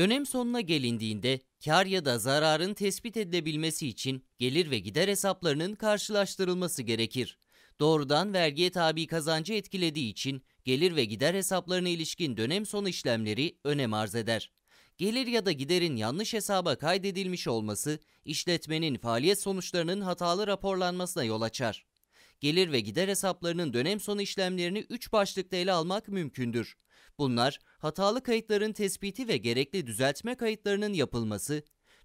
Dönem sonuna gelindiğinde kar ya da zararın tespit edilebilmesi için gelir ve gider hesaplarının karşılaştırılması gerekir. Doğrudan vergiye tabi kazancı etkilediği için gelir ve gider hesaplarına ilişkin dönem sonu işlemleri önem arz eder. Gelir ya da giderin yanlış hesaba kaydedilmiş olması işletmenin faaliyet sonuçlarının hatalı raporlanmasına yol açar. Gelir ve gider hesaplarının dönem sonu işlemlerini 3 başlıkta ele almak mümkündür. Bunlar hatalı kayıtların tespiti ve gerekli düzeltme kayıtlarının yapılması,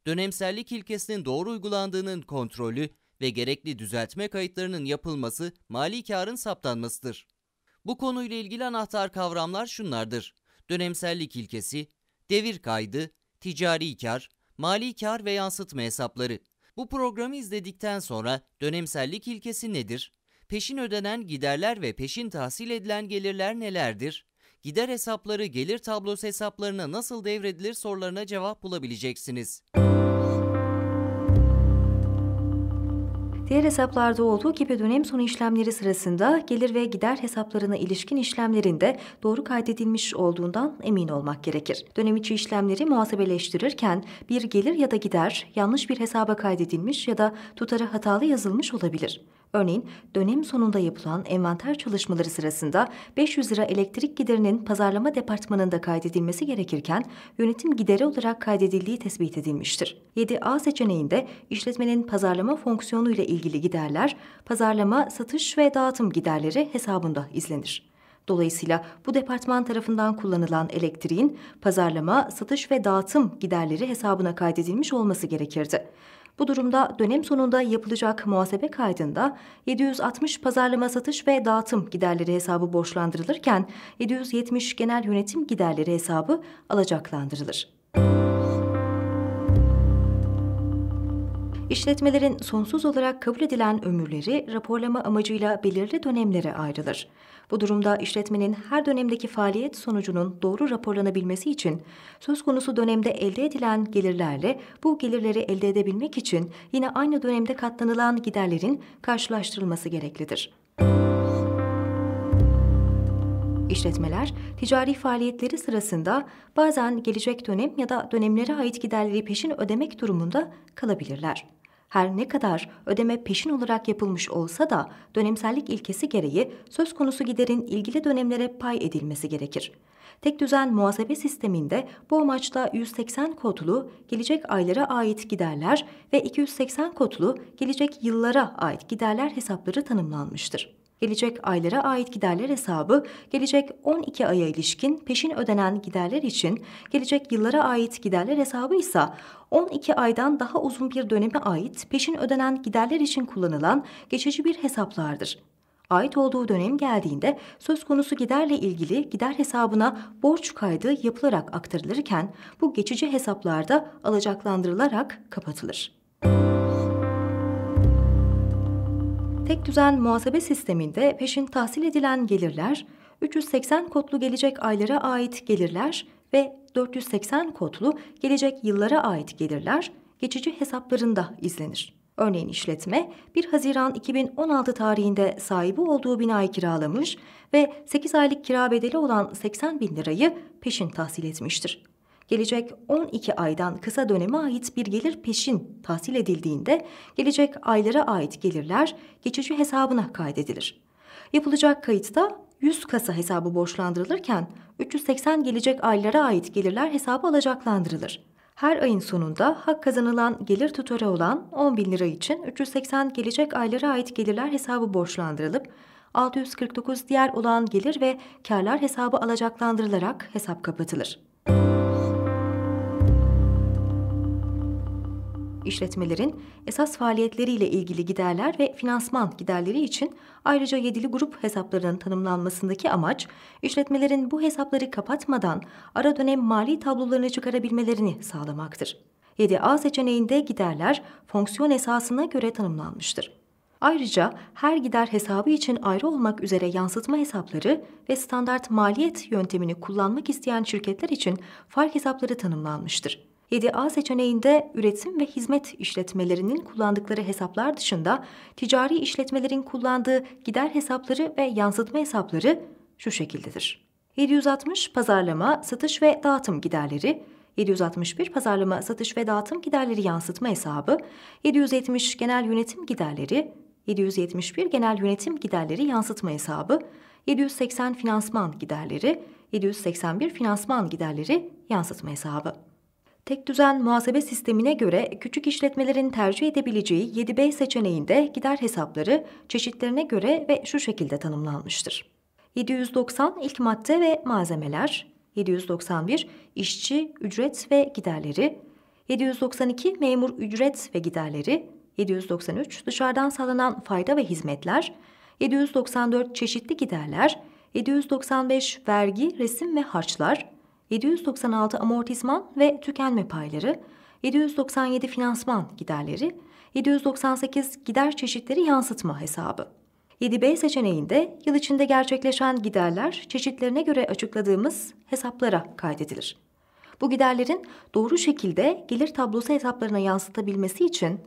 dönemsellik ilkesinin doğru uygulandığının kontrolü ve gerekli düzeltme kayıtlarının yapılması mali karın saptanmasıdır. Bu konuyla ilgili anahtar kavramlar şunlardır. Dönemsellik ilkesi, devir kaydı, ticari kar, mali kar ve yansıtma hesapları. Bu programı izledikten sonra dönemsellik ilkesi nedir? Peşin ödenen giderler ve peşin tahsil edilen gelirler nelerdir? gider hesapları gelir tablosu hesaplarına nasıl devredilir sorularına cevap bulabileceksiniz. Diğer hesaplarda olduğu gibi dönem sonu işlemleri sırasında gelir ve gider hesaplarına ilişkin işlemlerinde doğru kaydedilmiş olduğundan emin olmak gerekir. Dönem içi işlemleri muhasebeleştirirken bir gelir ya da gider yanlış bir hesaba kaydedilmiş ya da tutarı hatalı yazılmış olabilir. Örneğin dönem sonunda yapılan envanter çalışmaları sırasında 500 lira elektrik giderinin pazarlama departmanında kaydedilmesi gerekirken yönetim gideri olarak kaydedildiği tespit edilmiştir. 7A seçeneğinde işletmenin pazarlama fonksiyonu ile ilgili giderler, pazarlama, satış ve dağıtım giderleri hesabında izlenir. Dolayısıyla bu departman tarafından kullanılan elektriğin pazarlama, satış ve dağıtım giderleri hesabına kaydedilmiş olması gerekirdi. Bu durumda dönem sonunda yapılacak muhasebe kaydında 760 pazarlama satış ve dağıtım giderleri hesabı borçlandırılırken 770 genel yönetim giderleri hesabı alacaklandırılır. Müzik İşletmelerin sonsuz olarak kabul edilen ömürleri raporlama amacıyla belirli dönemlere ayrılır. Bu durumda işletmenin her dönemdeki faaliyet sonucunun doğru raporlanabilmesi için söz konusu dönemde elde edilen gelirlerle bu gelirleri elde edebilmek için yine aynı dönemde katlanılan giderlerin karşılaştırılması gereklidir. işletmeler ticari faaliyetleri sırasında bazen gelecek dönem ya da dönemlere ait giderleri peşin ödemek durumunda kalabilirler. Her ne kadar ödeme peşin olarak yapılmış olsa da dönemsellik ilkesi gereği söz konusu giderin ilgili dönemlere pay edilmesi gerekir. Tek düzen muhasebe sisteminde bu amaçla 180 kodlu gelecek aylara ait giderler ve 280 kodlu gelecek yıllara ait giderler hesapları tanımlanmıştır. Gelecek aylara ait giderler hesabı, gelecek 12 aya ilişkin peşin ödenen giderler için, gelecek yıllara ait giderler hesabı ise 12 aydan daha uzun bir döneme ait peşin ödenen giderler için kullanılan geçici bir hesaplardır. Ait olduğu dönem geldiğinde söz konusu giderle ilgili gider hesabına borç kaydı yapılarak aktarılırken bu geçici hesaplarda alacaklandırılarak kapatılır. Tek düzen muhasebe sisteminde peşin tahsil edilen gelirler, 380 kodlu gelecek aylara ait gelirler ve 480 kodlu gelecek yıllara ait gelirler geçici hesaplarında izlenir. Örneğin işletme 1 Haziran 2016 tarihinde sahibi olduğu binayı kiralamış ve 8 aylık kira bedeli olan 80 bin lirayı peşin tahsil etmiştir gelecek 12 aydan kısa döneme ait bir gelir peşin tahsil edildiğinde gelecek aylara ait gelirler geçici hesabına kaydedilir. Yapılacak kayıtta 100 kasa hesabı borçlandırılırken 380 gelecek aylara ait gelirler hesabı alacaklandırılır. Her ayın sonunda hak kazanılan gelir tutarı olan 10 bin lira için 380 gelecek aylara ait gelirler hesabı borçlandırılıp 649 diğer olan gelir ve karlar hesabı alacaklandırılarak hesap kapatılır. işletmelerin esas faaliyetleriyle ilgili giderler ve finansman giderleri için ayrıca yedili grup hesaplarının tanımlanmasındaki amaç, işletmelerin bu hesapları kapatmadan ara dönem mali tablolarını çıkarabilmelerini sağlamaktır. 7A seçeneğinde giderler fonksiyon esasına göre tanımlanmıştır. Ayrıca her gider hesabı için ayrı olmak üzere yansıtma hesapları ve standart maliyet yöntemini kullanmak isteyen şirketler için fark hesapları tanımlanmıştır. 7A seçeneğinde üretim ve hizmet işletmelerinin kullandıkları hesaplar dışında ticari işletmelerin kullandığı gider hesapları ve yansıtma hesapları şu şekildedir. 760 pazarlama, satış ve dağıtım giderleri, 761 pazarlama, satış ve dağıtım giderleri yansıtma hesabı, 770 genel yönetim giderleri, 771 genel yönetim giderleri yansıtma hesabı, 780 finansman giderleri, 781 finansman giderleri yansıtma hesabı. Tek düzen muhasebe sistemine göre küçük işletmelerin tercih edebileceği 7B seçeneğinde gider hesapları çeşitlerine göre ve şu şekilde tanımlanmıştır. 790 ilk madde ve malzemeler, 791 işçi, ücret ve giderleri, 792 memur ücret ve giderleri, 793 dışarıdan sağlanan fayda ve hizmetler, 794 çeşitli giderler, 795 vergi, resim ve harçlar, 796 amortisman ve tükenme payları, 797 finansman giderleri, 798 gider çeşitleri yansıtma hesabı. 7B seçeneğinde yıl içinde gerçekleşen giderler çeşitlerine göre açıkladığımız hesaplara kaydedilir. Bu giderlerin doğru şekilde gelir tablosu hesaplarına yansıtabilmesi için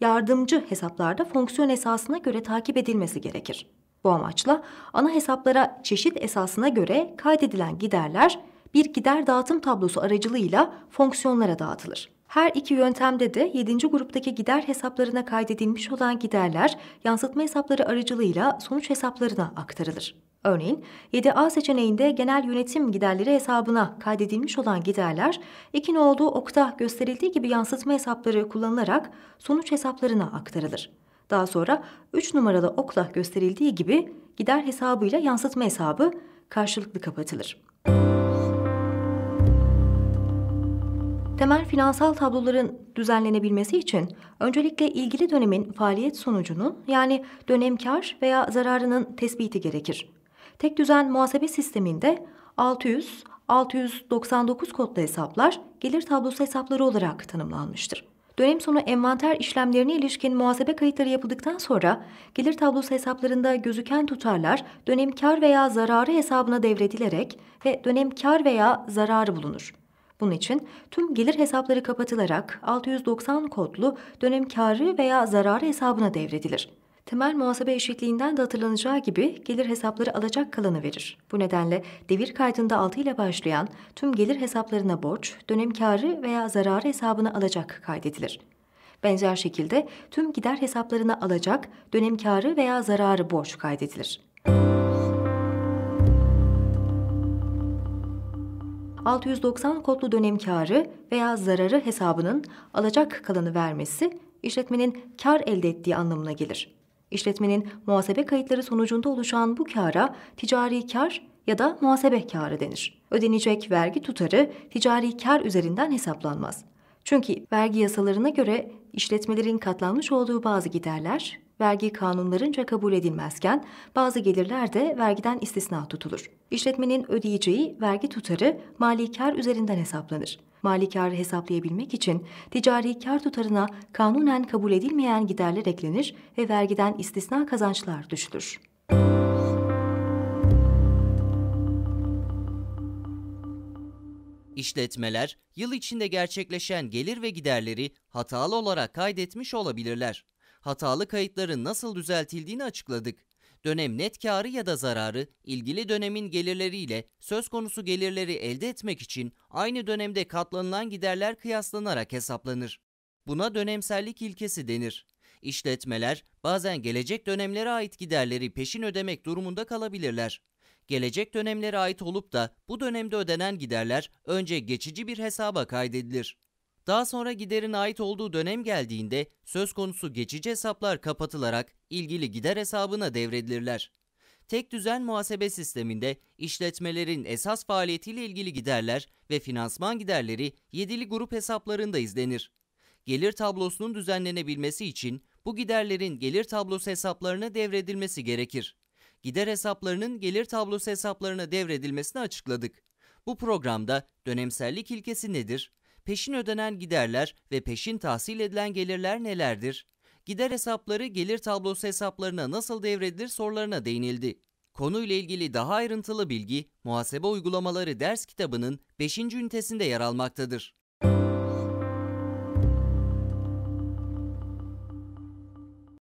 yardımcı hesaplarda fonksiyon esasına göre takip edilmesi gerekir. Bu amaçla ana hesaplara çeşit esasına göre kaydedilen giderler bir gider dağıtım tablosu aracılığıyla fonksiyonlara dağıtılır. Her iki yöntemde de 7. gruptaki gider hesaplarına kaydedilmiş olan giderler yansıtma hesapları aracılığıyla sonuç hesaplarına aktarılır. Örneğin 7A seçeneğinde genel yönetim giderleri hesabına kaydedilmiş olan giderler 2'nin olduğu okta gösterildiği gibi yansıtma hesapları kullanılarak sonuç hesaplarına aktarılır. Daha sonra 3 numaralı okla gösterildiği gibi gider hesabıyla yansıtma hesabı karşılıklı kapatılır. Müzik Temel finansal tabloların düzenlenebilmesi için öncelikle ilgili dönemin faaliyet sonucunun yani dönem kar veya zararının tespiti gerekir. Tek düzen muhasebe sisteminde 600, 699 kodlu hesaplar gelir tablosu hesapları olarak tanımlanmıştır. Dönem sonu envanter işlemlerine ilişkin muhasebe kayıtları yapıldıktan sonra gelir tablosu hesaplarında gözüken tutarlar dönem kar veya zararı hesabına devredilerek ve dönem kar veya zararı bulunur. Bunun için tüm gelir hesapları kapatılarak 690 kodlu dönem karı veya zararı hesabına devredilir. Temel muhasebe eşitliğinden de hatırlanacağı gibi gelir hesapları alacak kalanı verir. Bu nedenle devir kaydında 6 ile başlayan tüm gelir hesaplarına borç, dönem karı veya zararı hesabına alacak kaydedilir. Benzer şekilde tüm gider hesaplarına alacak, dönem karı veya zararı borç kaydedilir. 690 kodlu dönem karı veya zararı hesabının alacak kalanı vermesi işletmenin kar elde ettiği anlamına gelir. İşletmenin muhasebe kayıtları sonucunda oluşan bu kara ticari kar ya da muhasebe karı denir. Ödenecek vergi tutarı ticari kar üzerinden hesaplanmaz. Çünkü vergi yasalarına göre işletmelerin katlanmış olduğu bazı giderler vergi kanunlarınca kabul edilmezken bazı gelirler de vergiden istisna tutulur. İşletmenin ödeyeceği vergi tutarı mali kar üzerinden hesaplanır. Mali karı hesaplayabilmek için ticari kar tutarına kanunen kabul edilmeyen giderler eklenir ve vergiden istisna kazançlar düşülür. İşletmeler, yıl içinde gerçekleşen gelir ve giderleri hatalı olarak kaydetmiş olabilirler hatalı kayıtların nasıl düzeltildiğini açıkladık. Dönem net karı ya da zararı ilgili dönemin gelirleriyle söz konusu gelirleri elde etmek için aynı dönemde katlanılan giderler kıyaslanarak hesaplanır. Buna dönemsellik ilkesi denir. İşletmeler bazen gelecek dönemlere ait giderleri peşin ödemek durumunda kalabilirler. Gelecek dönemlere ait olup da bu dönemde ödenen giderler önce geçici bir hesaba kaydedilir. Daha sonra giderin ait olduğu dönem geldiğinde söz konusu geçici hesaplar kapatılarak ilgili gider hesabına devredilirler. Tek düzen muhasebe sisteminde işletmelerin esas faaliyetiyle ilgili giderler ve finansman giderleri yedili grup hesaplarında izlenir. Gelir tablosunun düzenlenebilmesi için bu giderlerin gelir tablosu hesaplarına devredilmesi gerekir. Gider hesaplarının gelir tablosu hesaplarına devredilmesini açıkladık. Bu programda dönemsellik ilkesi nedir? peşin ödenen giderler ve peşin tahsil edilen gelirler nelerdir? Gider hesapları gelir tablosu hesaplarına nasıl devredilir sorularına değinildi. Konuyla ilgili daha ayrıntılı bilgi muhasebe uygulamaları ders kitabının 5. ünitesinde yer almaktadır.